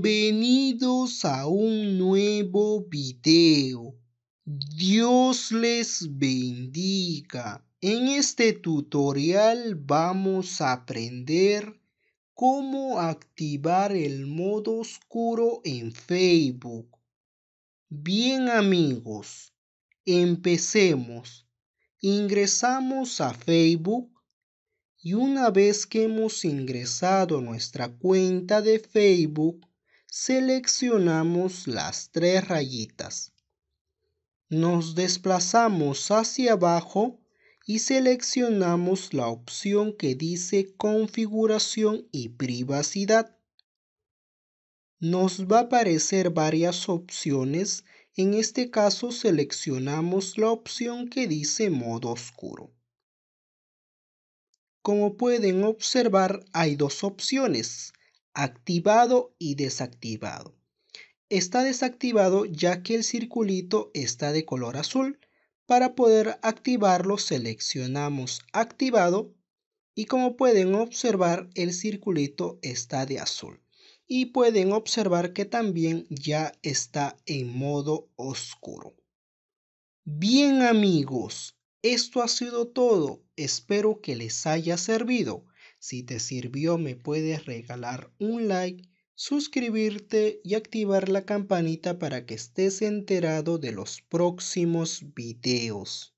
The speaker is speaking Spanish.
Bienvenidos a un nuevo video. Dios les bendiga. En este tutorial vamos a aprender cómo activar el modo oscuro en Facebook. Bien amigos, empecemos. Ingresamos a Facebook y una vez que hemos ingresado a nuestra cuenta de Facebook, seleccionamos las tres rayitas. Nos desplazamos hacia abajo y seleccionamos la opción que dice configuración y privacidad. Nos va a aparecer varias opciones, en este caso seleccionamos la opción que dice modo oscuro. Como pueden observar hay dos opciones, activado y desactivado. Está desactivado ya que el circulito está de color azul. Para poder activarlo seleccionamos activado y como pueden observar el circulito está de azul. Y pueden observar que también ya está en modo oscuro. Bien amigos, esto ha sido todo. Espero que les haya servido. Si te sirvió me puedes regalar un like, suscribirte y activar la campanita para que estés enterado de los próximos videos.